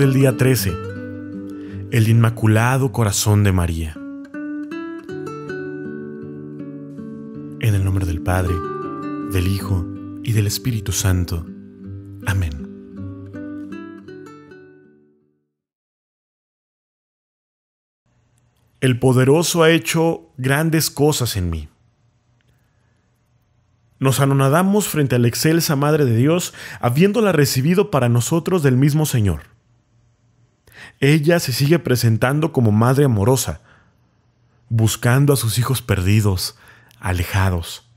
del día 13, el Inmaculado Corazón de María. En el nombre del Padre, del Hijo y del Espíritu Santo. Amén. El poderoso ha hecho grandes cosas en mí. Nos anonadamos frente a la excelsa Madre de Dios, habiéndola recibido para nosotros del mismo Señor. Ella se sigue presentando como madre amorosa, buscando a sus hijos perdidos, alejados,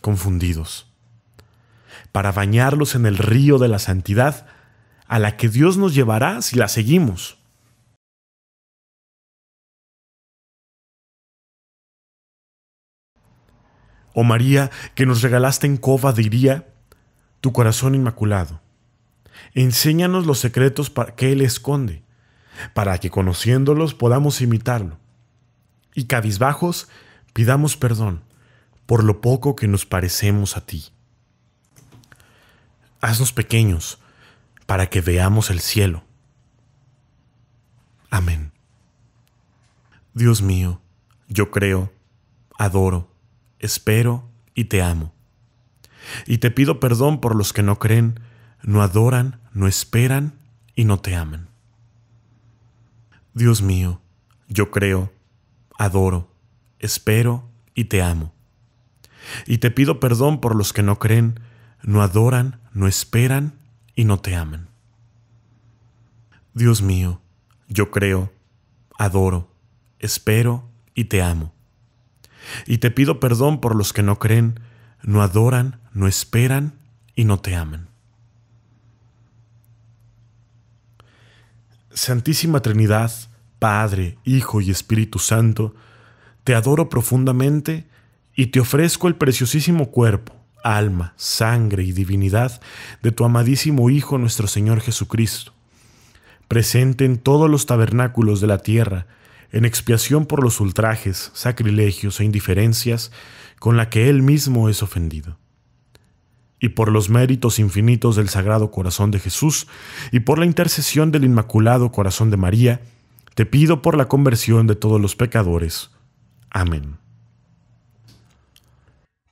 confundidos, para bañarlos en el río de la santidad a la que Dios nos llevará si la seguimos. Oh María, que nos regalaste en Cova, diría, tu corazón inmaculado. Enséñanos los secretos para que Él esconde para que conociéndolos podamos imitarlo. Y cabizbajos, pidamos perdón por lo poco que nos parecemos a ti. Haznos pequeños para que veamos el cielo. Amén. Dios mío, yo creo, adoro, espero y te amo. Y te pido perdón por los que no creen, no adoran, no esperan y no te aman. Dios mío, yo creo, adoro, espero y te amo. Y te pido perdón por los que no creen, no adoran, no esperan y no te aman. Dios mío, yo creo, adoro, espero y te amo. Y te pido perdón por los que no creen, no adoran, no esperan y no te aman. Santísima Trinidad, Padre, Hijo y Espíritu Santo, te adoro profundamente y te ofrezco el preciosísimo cuerpo, alma, sangre y divinidad de tu amadísimo Hijo nuestro Señor Jesucristo, presente en todos los tabernáculos de la tierra, en expiación por los ultrajes, sacrilegios e indiferencias con la que Él mismo es ofendido y por los méritos infinitos del Sagrado Corazón de Jesús, y por la intercesión del Inmaculado Corazón de María, te pido por la conversión de todos los pecadores. Amén.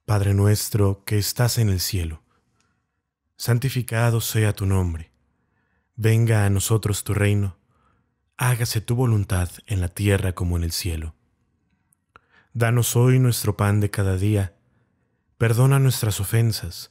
Padre nuestro que estás en el cielo, santificado sea tu nombre. Venga a nosotros tu reino, hágase tu voluntad en la tierra como en el cielo. Danos hoy nuestro pan de cada día, perdona nuestras ofensas,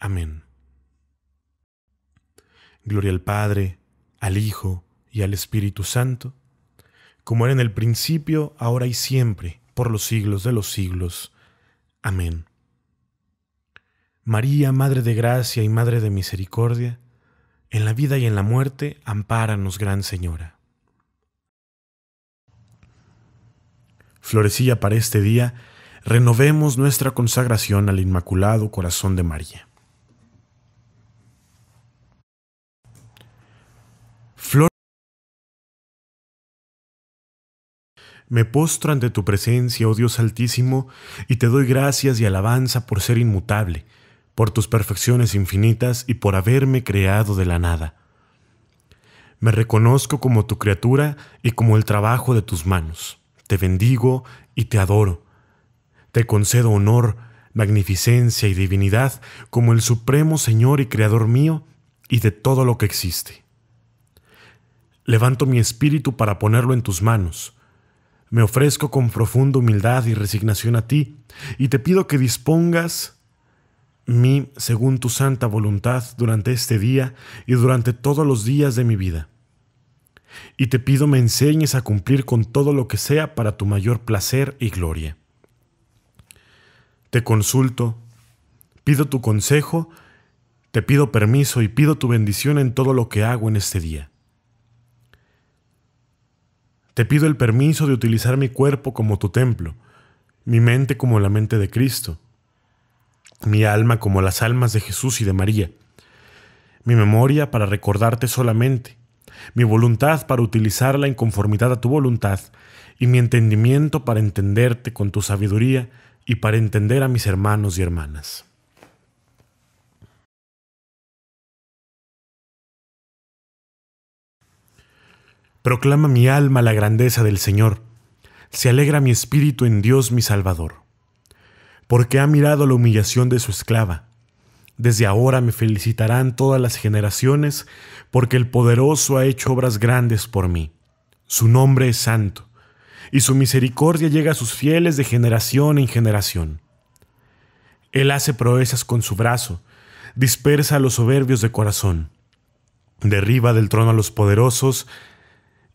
Amén. Gloria al Padre, al Hijo y al Espíritu Santo, como era en el principio, ahora y siempre, por los siglos de los siglos. Amén. María, Madre de Gracia y Madre de Misericordia, en la vida y en la muerte, ampáranos, Gran Señora. Florecilla para este día, renovemos nuestra consagración al Inmaculado Corazón de María. Me postro ante tu presencia, oh Dios Altísimo, y te doy gracias y alabanza por ser inmutable, por tus perfecciones infinitas y por haberme creado de la nada. Me reconozco como tu criatura y como el trabajo de tus manos. Te bendigo y te adoro. Te concedo honor, magnificencia y divinidad como el Supremo Señor y Creador mío y de todo lo que existe. Levanto mi espíritu para ponerlo en tus manos me ofrezco con profunda humildad y resignación a ti, y te pido que dispongas mí según tu santa voluntad durante este día y durante todos los días de mi vida. Y te pido me enseñes a cumplir con todo lo que sea para tu mayor placer y gloria. Te consulto, pido tu consejo, te pido permiso y pido tu bendición en todo lo que hago en este día. Te pido el permiso de utilizar mi cuerpo como tu templo, mi mente como la mente de Cristo, mi alma como las almas de Jesús y de María, mi memoria para recordarte solamente, mi voluntad para utilizarla en conformidad a tu voluntad, y mi entendimiento para entenderte con tu sabiduría y para entender a mis hermanos y hermanas. Proclama mi alma la grandeza del Señor. Se alegra mi espíritu en Dios mi Salvador. Porque ha mirado la humillación de su esclava. Desde ahora me felicitarán todas las generaciones, porque el poderoso ha hecho obras grandes por mí. Su nombre es santo, y su misericordia llega a sus fieles de generación en generación. Él hace proezas con su brazo, dispersa a los soberbios de corazón, derriba del trono a los poderosos